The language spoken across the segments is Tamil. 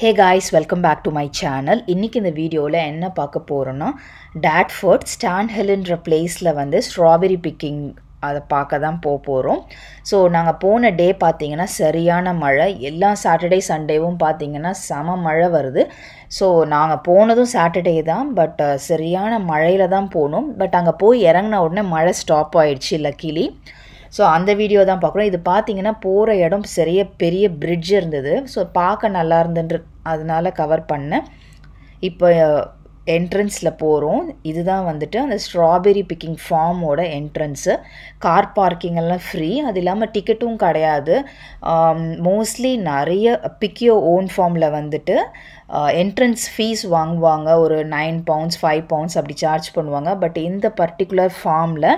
hey guys welcome back to my channel இன்றைக்கி இந்த வீடியோவில் என்ன பார்க்க போகிறோன்னா டேட்ஃபோர்ட் ஸ்டான் ஹில்ன்ற பிளேஸில் வந்து ஸ்ட்ராபெரி பிக்கிங் அதை பார்க்க தான் போக போகிறோம் ஸோ நாங்கள் போன டே பார்த்திங்கன்னா சரியான மழை எல்லா சாட்டர்டே சண்டேவும் பார்த்திங்கன்னா செம மழை வருது ஸோ நாங்கள் போனதும் சாட்டர்டே தான் பட் சரியான மழையில் தான் போனோம் பட் அங்கே போய் இறங்கின உடனே மழை ஸ்டாப் ஆயிடுச்சு லக்கிலி ஸோ அந்த வீடியோ தான் பார்க்குறோம் இது பார்த்தீங்கன்னா போகிற இடம் சரிய பெரிய பிரிட்ஜ் இருந்தது ஸோ பார்க்க நல்லா இருந்துன்ற அதனால் கவர் பண்ணேன் இப்போ என்ட்ரன்ஸில் போகிறோம் இதுதான் வந்துட்டு அந்த ஸ்ட்ராபெரி பிக்கிங் ஃபார்மோட என்ட்ரன்ஸு கார் பார்க்கிங் எல்லாம் ஃப்ரீ அது இல்லாமல் டிக்கெட்டும் கிடையாது மோஸ்ட்லி நிறைய பிக்கியோ ஓன் ஃபார்மில் வந்துட்டு என்ட்ரன்ஸ் ஃபீஸ் வாங்குவாங்க ஒரு நைன் பவுண்ட்ஸ் ஃபைவ் பவுண்ட்ஸ் அப்படி சார்ஜ் பண்ணுவாங்க பட் இந்த பர்டிகுலர் ஃபார்மில்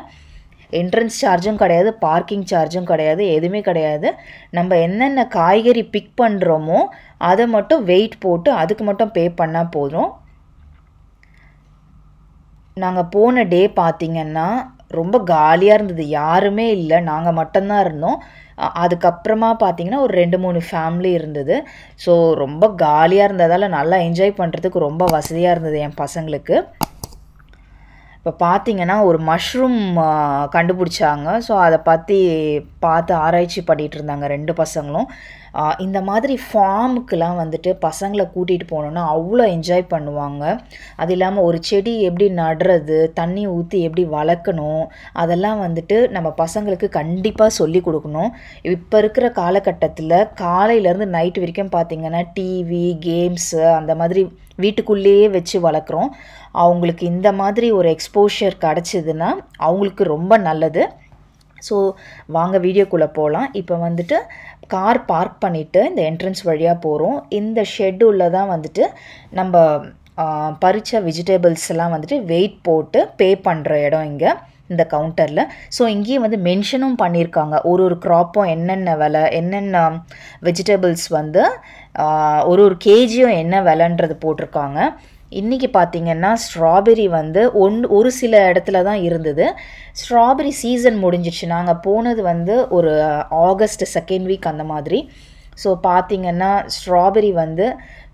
என்ட்ரன்ஸ் சார்ஜும் கிடையாது பார்க்கிங் சார்ஜும் கிடையாது எதுவுமே கிடையாது நம்ம என்னென்ன காய்கறி பிக் பண்ணுறோமோ அதை மட்டும் வெயிட் போட்டு அதுக்கு மட்டும் பே பண்ணால் போதும் நாங்கள் போன டே பார்த்திங்கன்னா ரொம்ப காலியாக இருந்தது யாருமே இல்லை நாங்கள் மட்டும்தான் இருந்தோம் அதுக்கப்புறமா பார்த்தீங்கன்னா ஒரு ரெண்டு மூணு ஃபேமிலி இருந்தது ஸோ ரொம்ப காலியாக இருந்ததால் நல்லா என்ஜாய் பண்ணுறதுக்கு ரொம்ப வசதியாக இருந்தது என் பசங்களுக்கு இப்போ பார்த்தீங்கன்னா ஒரு மஷ்ரூம் கண்டுபிடிச்சாங்க ஸோ அதை பற்றி பார்த்து ஆராய்ச்சி பண்ணிகிட்டு இருந்தாங்க ரெண்டு பசங்களும் இந்த மாதிரி ஃபார்முக்கெலாம் வந்துட்டு பசங்களை கூட்டிகிட்டு போனோன்னா அவ்வளோ என்ஜாய் பண்ணுவாங்க அது இல்லாமல் ஒரு செடி எப்படி நடுறது தண்ணி ஊற்றி எப்படி வளர்க்கணும் அதெல்லாம் வந்துட்டு நம்ம பசங்களுக்கு கண்டிப்பாக சொல்லி கொடுக்கணும் இப்போ இருக்கிற காலகட்டத்தில் காலையிலேருந்து நைட்டு வரைக்கும் பார்த்திங்கன்னா டிவி கேம்ஸு அந்த மாதிரி வீட்டுக்குள்ளேயே வச்சு வளர்க்குறோம் அவங்களுக்கு இந்த மாதிரி ஒரு எக்ஸ்போஷர் கிடச்சிதுன்னா அவங்களுக்கு ரொம்ப நல்லது ஸோ வாங்க வீடியோக்குள்ளே போகலாம் இப்போ வந்துட்டு கார் பார்க் பண்ணிவிட்டு இந்த என்ட்ரன்ஸ் வழியாக போகிறோம் இந்த ஷெட்டுள்ள தான் வந்துட்டு நம்ம பறித்த வெஜிடபிள்ஸ்லாம் வந்துட்டு வெயிட் போட்டு பே பண்ணுற இடம் இங்கே இந்த கவுண்டரில் ஸோ இங்கேயே வந்து மென்ஷனும் பண்ணியிருக்காங்க ஒரு ஒரு க்ராப்பும் என்னென்ன விலை என்னென்ன வெஜிடபிள்ஸ் வந்து ஒரு ஒரு கேஜியும் என்ன விலன்றது போட்டிருக்காங்க இன்றைக்கி பார்த்திங்கன்னா ஸ்ட்ராபெரி வந்து ஒன் ஒரு சில இடத்துல தான் இருந்தது ஸ்ட்ராபெரி சீசன் முடிஞ்சிச்சு நாங்கள் போனது வந்து ஒரு ஆகஸ்ட் செகண்ட் வீக் அந்த மாதிரி ஸோ பார்த்திங்கன்னா ஸ்ட்ராபெரி வந்து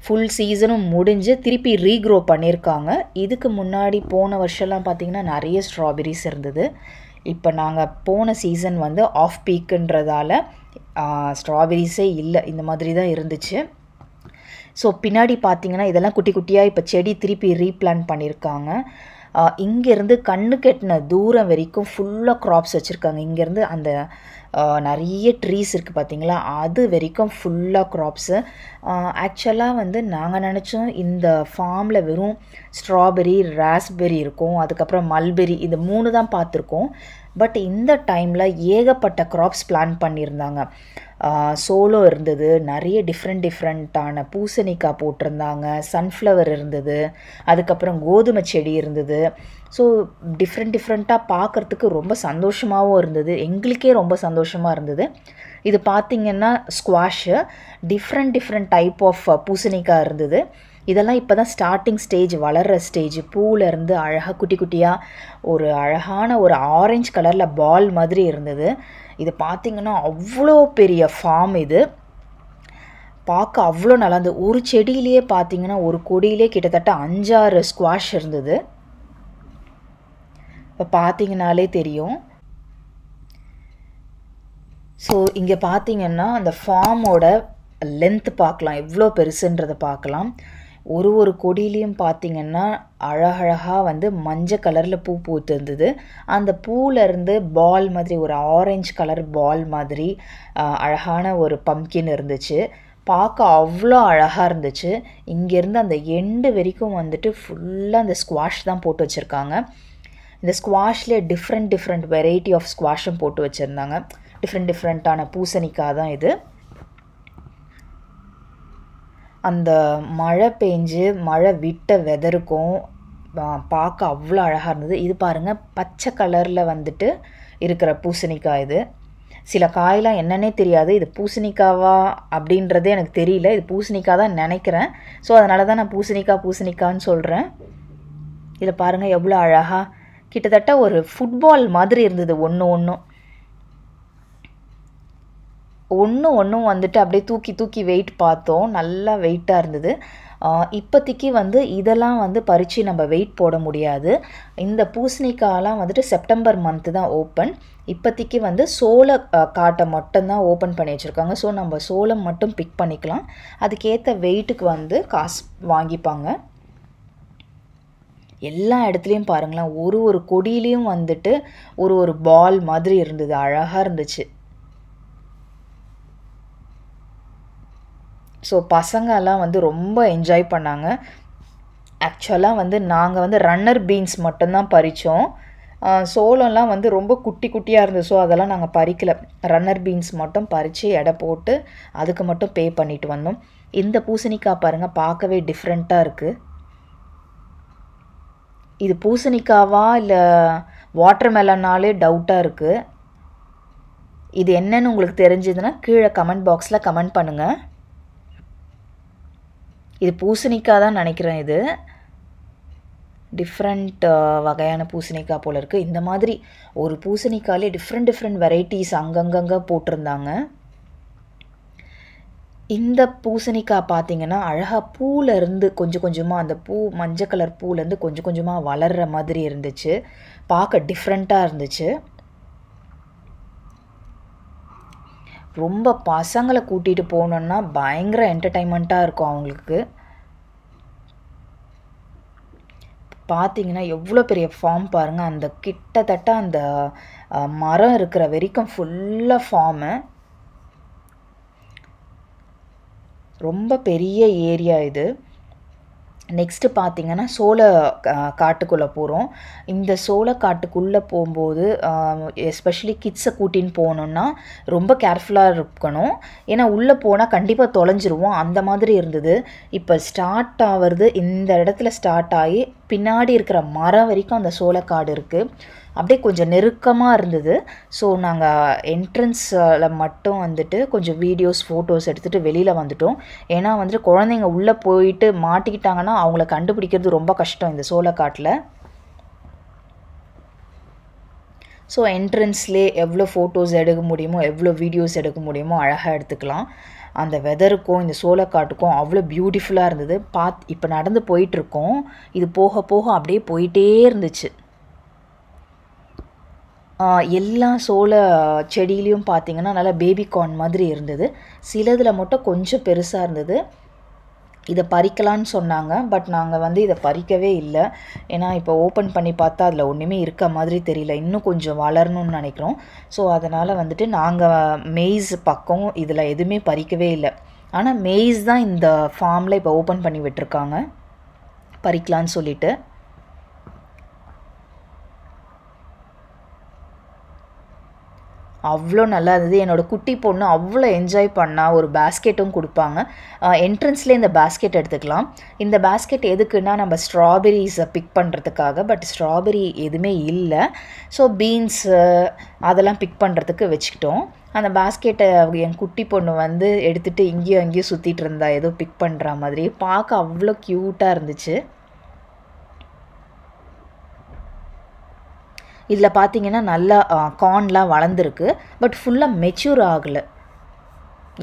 ஃபுல் சீசனும் முடிஞ்சு திருப்பி ரீக்ரோ பண்ணியிருக்காங்க இதுக்கு முன்னாடி போன வருஷம்லாம் பார்த்திங்கன்னா நிறைய ஸ்ட்ராபெரிஸ் இருந்தது இப்போ நாங்கள் போன சீசன் வந்து ஆஃப் பீக்குன்றதால ஸ்ட்ராபெரிஸே இல்லை இந்த மாதிரி தான் இருந்துச்சு ஸோ பின்னாடி பார்த்திங்கன்னா இதெல்லாம் குட்டி குட்டியாக இப்போ செடி திருப்பி ரீப்ளான் பண்ணியிருக்காங்க இங்கேருந்து கண்ணு கெட்டின தூரம் வரைக்கும் ஃபுல்லாக க்ராப்ஸ் வச்சுருக்காங்க இங்கேருந்து அந்த நிறைய ட்ரீஸ் இருக்குது பார்த்திங்களா அது வரைக்கும் ஃபுல்லாக க்ராப்ஸு ஆக்சுவலாக வந்து நாங்கள் நினச்சோம் இந்த ஃபார்மில் வெறும் ஸ்ட்ராபெரி ராஸ்பெரி இருக்கும் அதுக்கப்புறம் மல்பெரி இது மூணு தான் பார்த்துருக்கோம் பட் இந்த டைமில் ஏகப்பட்ட க்ராப்ஸ் பிளான் பண்ணியிருந்தாங்க சோலோ இருந்தது நிறைய டிஃப்ரெண்ட் டிஃப்ரெண்ட்டான பூசணிக்காய் போட்டிருந்தாங்க சன்ஃப்ளவர் இருந்தது அதுக்கப்புறம் கோதுமை செடி இருந்தது ஸோ டிஃப்ரெண்ட் டிஃப்ரெண்ட்டாக பார்க்குறதுக்கு ரொம்ப சந்தோஷமாகவும் இருந்தது எங்களுக்கே ரொம்ப சந்தோஷமாக இருந்தது இது பார்த்திங்கன்னா squash different different type of பூசணிக்காய் இருந்தது இதெல்லாம் இப்போ தான் ஸ்டார்டிங் ஸ்டேஜ் வளர்கிற ஸ்டேஜ் பூவிலேருந்து அழகாக குட்டி குட்டியாக ஒரு அழகான ஒரு ஆரஞ்சு கலரில் பால் மாதிரி இருந்தது இது பார்த்திங்கன்னா அவ்வளோ பெரிய ஃபார்ம் இது பார்க்க அவ்வளோ நல்லா இருந்தது ஒரு செடியிலேயே பார்த்திங்கன்னா ஒரு கொடியிலே கிட்டத்தட்ட அஞ்சாறு ஸ்குவாஷ் இருந்தது இப்போ பார்த்தீங்கனாலே தெரியும் ஸோ இங்கே பார்த்தீங்கன்னா அந்த ஃபார்மோட லென்த் பார்க்கலாம் எவ்வளோ பெருசுன்றதை பார்க்கலாம் ஒரு ஒரு கொடியிலையும் பார்த்திங்கன்னா அழகழகாக வந்து மஞ்சள் கலரில் பூ பூத்துருந்தது அந்த பூவிலேருந்து பால் மாதிரி ஒரு ஆரஞ்சு கலர் பால் மாதிரி அழகான ஒரு பம்கின் இருந்துச்சு பார்க்க அவ்வளோ அழகாக இருந்துச்சு இங்கேருந்து அந்த எண்டு வரைக்கும் வந்துட்டு ஃபுல்லாக அந்த ஸ்குவாஷ் தான் போட்டு வச்சுருக்காங்க இந்த ஸ்குவாஷ்லேயே டிஃப்ரெண்ட் டிஃப்ரெண்ட் வெரைட்டி ஆஃப் ஸ்குவாஷும் போட்டு வச்சுருந்தாங்க டிஃப்ரெண்ட் டிஃப்ரெண்ட்டான பூசணிக்காய் தான் இது அந்த மழை பெஞ்சு மழை விட்ட வெதருக்கும் பார்க்க அவ்வளோ அழகாக இருந்தது இது பாருங்கள் பச்சை கலரில் வந்துட்டு இருக்கிற பூசணிக்காய் இது சில காயெலாம் என்னன்னே தெரியாது இது பூசணிக்காவா அப்படின்றதே எனக்கு தெரியல இது பூசணிக்காய் தான் நினைக்கிறேன் ஸோ அதனால தான் நான் பூசணிக்காய் பூசணிக்கான்னு சொல்கிறேன் இதில் பாருங்கள் எவ்வளோ அழகாக கிட்டத்தட்ட ஒரு ஃபுட்பால் மாதிரி இருந்தது ஒன்று ஒன்றும் ஒன்று ஒன்றும் வந்துட்டு அப்படியே தூக்கி தூக்கி வெயிட் பார்த்தோம் நல்லா வெயிட்டாக இருந்தது இப்போதைக்கு வந்து இதெல்லாம் வந்து பறித்து நம்ம வெயிட் போட முடியாது இந்த பூசணிக்காயெலாம் வந்துட்டு செப்டம்பர் மந்த்து தான் ஓப்பன் இப்போதைக்கு வந்து சோள காட்டை மட்டும்தான் ஓப்பன் பண்ணி வச்சுருக்காங்க ஸோ நம்ம சோளம் மட்டும் பிக் பண்ணிக்கலாம் அதுக்கேற்ற வெயிட்டுக்கு வந்து காசு வாங்கிப்பாங்க எல்லா இடத்துலையும் பாருங்களேன் ஒரு ஒரு கொடியிலையும் வந்துட்டு ஒரு ஒரு பால் மாதிரி இருந்தது அழகாக இருந்துச்சு ஸோ பசங்கெல்லாம் வந்து ரொம்ப என்ஜாய் பண்ணாங்க ஆக்சுவலாக வந்து நாங்கள் வந்து ரன்னர் பீன்ஸ் மட்டும்தான் பறித்தோம் சோளம்லாம் வந்து ரொம்ப குட்டி குட்டியாக இருந்தது ஸோ அதெல்லாம் நாங்கள் பறிக்கலை ரன்னர் பீன்ஸ் மட்டும் பறித்து எடை போட்டு அதுக்கு மட்டும் பே பண்ணிட்டு வந்தோம் இந்த பூசணிக்காய் பாருங்கள் பார்க்கவே டிஃப்ரெண்ட்டாக இருக்குது இது பூசணிக்காவா இல்லை வாட்டர் மெலன்னாலே டவுட்டாக இருக்குது இது என்னன்னு உங்களுக்கு தெரிஞ்சதுன்னா கீழே கமெண்ட் பாக்ஸில் கமெண்ட் பண்ணுங்கள் இது பூசணிக்காய் தான் நினைக்கிறேன் இது டிஃப்ரெண்ட் வகையான பூசணிக்காய் போல் இருக்குது இந்த மாதிரி ஒரு பூசணிக்காயிலே டிஃப்ரெண்ட் டிஃப்ரெண்ட் வெரைட்டிஸ் அங்கங்கங்கே போட்டிருந்தாங்க இந்த பூசணிக்காய் பார்த்தீங்கன்னா அழகாக பூலேருந்து கொஞ்சம் கொஞ்சமாக அந்த பூ மஞ்சள் கலர் பூலேருந்து கொஞ்சம் கொஞ்சமாக வளர்கிற மாதிரி இருந்துச்சு பார்க்க டிஃப்ரெண்ட்டாக இருந்துச்சு ரொம்ப பசங்களை கூட்டிகிட்டு போனோன்னா பயங்கர என்டர்டைன்மெண்ட்டாக இருக்கும் அவங்களுக்கு பார்த்தீங்கன்னா எவ்வளோ பெரிய ஃபார்ம் பாருங்கள் அந்த கிட்டத்தட்ட அந்த மரம் இருக்கிற வரைக்கும் ஃபுல்லாக ஃபார்மு ரொம்ப பெரிய ஏரியா இது நெக்ஸ்ட்டு பார்த்திங்கன்னா சோள காட்டுக்குள்ளே போகிறோம் இந்த சோள காட்டுக்குள்ளே போகும்போது எஸ்பெஷலி கிட்ஸை கூட்டின்னு போகணுன்னா ரொம்ப கேர்ஃபுல்லாக இருக்கணும் ஏன்னா உள்ளே போனால் கண்டிப்பாக தொலைஞ்சிருவோம் அந்த மாதிரி இருந்தது இப்போ ஸ்டார்ட் ஆகிறது இந்த இடத்துல ஸ்டார்ட் ஆகி பின்னாடி இருக்கிற மரம் வரைக்கும் அந்த சோளக்காடு இருக்குது அப்படியே கொஞ்சம் நெருக்கமாக இருந்தது ஸோ நாங்கள் என்ட்ரன்ஸில் மட்டும் வந்துட்டு கொஞ்சம் வீடியோஸ் ஃபோட்டோஸ் எடுத்துகிட்டு வெளியில் வந்துட்டோம் ஏன்னா வந்துட்டு குழந்தைங்க உள்ளே போயிட்டு மாட்டிக்கிட்டாங்கன்னா அவங்கள கண்டுபிடிக்கிறது ரொம்ப கஷ்டம் இந்த சோளக்காட்டில் ஸோ என்ட்ரன்ஸ்லேயே எவ்வளோ ஃபோட்டோஸ் எடுக்க முடியுமோ எவ்வளோ வீடியோஸ் எடுக்க முடியுமோ அழகாக எடுத்துக்கலாம் அந்த வெதருக்கும் இந்த சோளக்காட்டுக்கும் அவ்வளோ பியூட்டிஃபுல்லாக இருந்தது பாத் இப்போ நடந்து போயிட்டுருக்கோம் இது போக போக அப்படியே போயிட்டே இருந்துச்சு எல்லா சோள செடியிலையும் பார்த்திங்கன்னா நல்லா பேபிகார்ன் மாதிரி இருந்தது சிலதில் மட்டும் கொஞ்சம் பெருசாக இருந்தது இதை பறிக்கலான்னு சொன்னாங்க பட் நாங்கள் வந்து இதை பறிக்கவே இல்லை ஏன்னா இப்போ ஓப்பன் பண்ணி பார்த்தா அதில் ஒன்றுமே இருக்க மாதிரி தெரியல இன்னும் கொஞ்சம் வளரணும்னு நினைக்கிறோம் ஸோ அதனால் வந்துட்டு நாங்கள் மெய்ஸ் பக்கம் இதில் எதுவுமே பறிக்கவே இல்லை ஆனால் மெய்ஸ் தான் இந்த ஃபார்மில் இப்போ ஓப்பன் பண்ணி விட்டுருக்காங்க பறிக்கலான்னு சொல்லிட்டு அவ்வளோ நல்லா இருந்தது என்னோடய குட்டி பொண்ணு அவ்வளோ என்ஜாய் பண்ணால் ஒரு பேஸ்கெட்டும் கொடுப்பாங்க என்ட்ரன்ஸில் இந்த பேஸ்கெட் எடுத்துக்கலாம் இந்த பேஸ்கெட் எதுக்குன்னா நம்ம ஸ்ட்ராபெரிஸை பிக் பண்ணுறதுக்காக பட் ஸ்ட்ராபெரி எதுவுமே இல்லை ஸோ பீன்ஸு அதெல்லாம் பிக் பண்ணுறதுக்கு வச்சுக்கிட்டோம் அந்த பாஸ்கெட்டை என் குட்டி பொண்ணு வந்து எடுத்துகிட்டு இங்கேயும் அங்கேயும் சுற்றிட்டு இருந்தா ஏதோ பிக் பண்ணுற மாதிரி பார்க்க அவ்வளோ க்யூட்டாக இருந்துச்சு இதில் பார்த்தீங்கன்னா நல்லா கார்ன்லாம் வளர்ந்துருக்கு பட் ஃபுல்லாக மெச்சூர் ஆகலை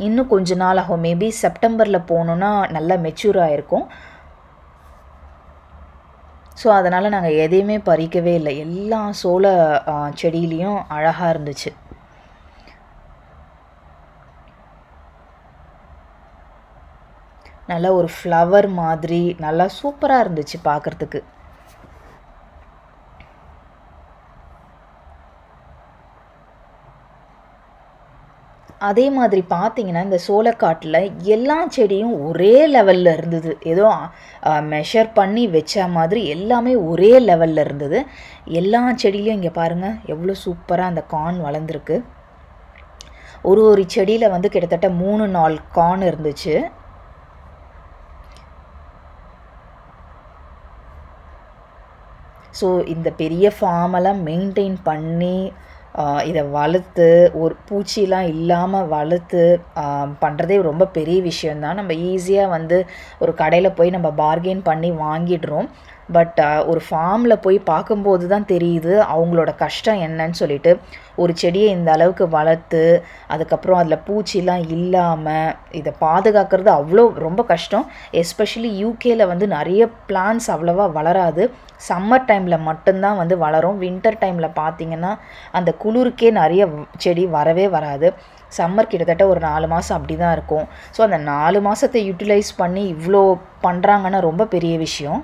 இன்னும் கொஞ்ச நாள் ஆகும் மேபி செப்டம்பரில் போகணுன்னா நல்லா மெச்சூர் ஆகிருக்கும் ஸோ அதனால் நாங்கள் எதையுமே பறிக்கவே இல்லை எல்லா சோள செடியிலையும் அழகாக இருந்துச்சு நல்லா ஒரு ஃப்ளவர் மாதிரி நல்லா சூப்பராக இருந்துச்சு பார்க்குறதுக்கு அதே மாதிரி பார்த்திங்கன்னா இந்த சோளக்காட்டில் எல்லா செடியும் ஒரே லெவலில் இருந்தது ஏதோ மெஷர் பண்ணி வச்ச மாதிரி எல்லாமே ஒரே லெவலில் இருந்தது எல்லா செடியிலையும் இங்கே பாருங்கள் எவ்வளோ சூப்பராக அந்த கான் வளர்ந்துருக்கு ஒரு ஒரு செடியில் வந்து கிட்டத்தட்ட மூணு நாள் கான் இருந்துச்சு ஸோ இந்த பெரிய ஃபார்மெல்லாம் மெயின்டைன் பண்ணி இதை வளர்த்து ஒரு பூச்சிலாம் இல்லாமல் வளர்த்து பண்ணுறதே ரொம்ப பெரிய விஷயந்தான் நம்ம ஈஸியாக வந்து ஒரு கடையில் போய் நம்ம பார்கெயின் பண்ணி வாங்கிடுறோம் பட் uh, ஒரு ஃபார்மில் போய் பார்க்கும்போது தான் தெரியுது அவங்களோட கஷ்டம் என்னன்னு சொல்லிட்டு ஒரு செடியை இந்த அளவுக்கு வளர்த்து அதுக்கப்புறம் அதில் பூச்சிலாம் இல்லாமல் இதை பாதுகாக்கிறது அவ்வளோ ரொம்ப கஷ்டம் எஸ்பெஷலி யூகேல வந்து நிறைய பிளான்ஸ் அவ்வளோவா வளராது சம்மர் டைமில் மட்டும்தான் வந்து வளரும் வின்டர் டைமில் பார்த்திங்கன்னா அந்த குளிருக்கே நிறைய செடி வரவே வராது சம்மர் கிட்டத்தட்ட ஒரு நாலு மாதம் அப்படி தான் இருக்கும் ஸோ அந்த நாலு மாதத்தை யூட்டிலைஸ் பண்ணி இவ்வளோ பண்ணுறாங்கன்னா ரொம்ப பெரிய விஷயம்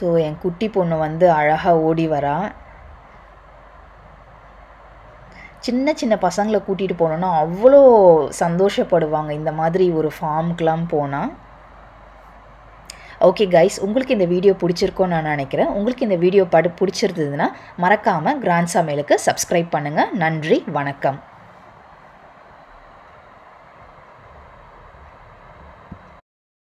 ஸோ என் குட்டி பொண்ணு வந்து அழகாக ஓடி வரா சின்ன சின்ன பசங்களை கூட்டிகிட்டு போனோன்னா அவ்வளோ சந்தோஷப்படுவாங்க இந்த மாதிரி ஒரு ஃபார்முக்கெலாம் போனால் ஓகே கைஸ் உங்களுக்கு இந்த வீடியோ பிடிச்சிருக்கோன்னு நான் நினைக்கிறேன் உங்களுக்கு இந்த வீடியோ படு பிடிச்சிருந்ததுன்னா மறக்காமல் கிராண்ட் சமையலுக்கு சப்ஸ்கிரைப் பண்ணுங்கள் நன்றி வணக்கம்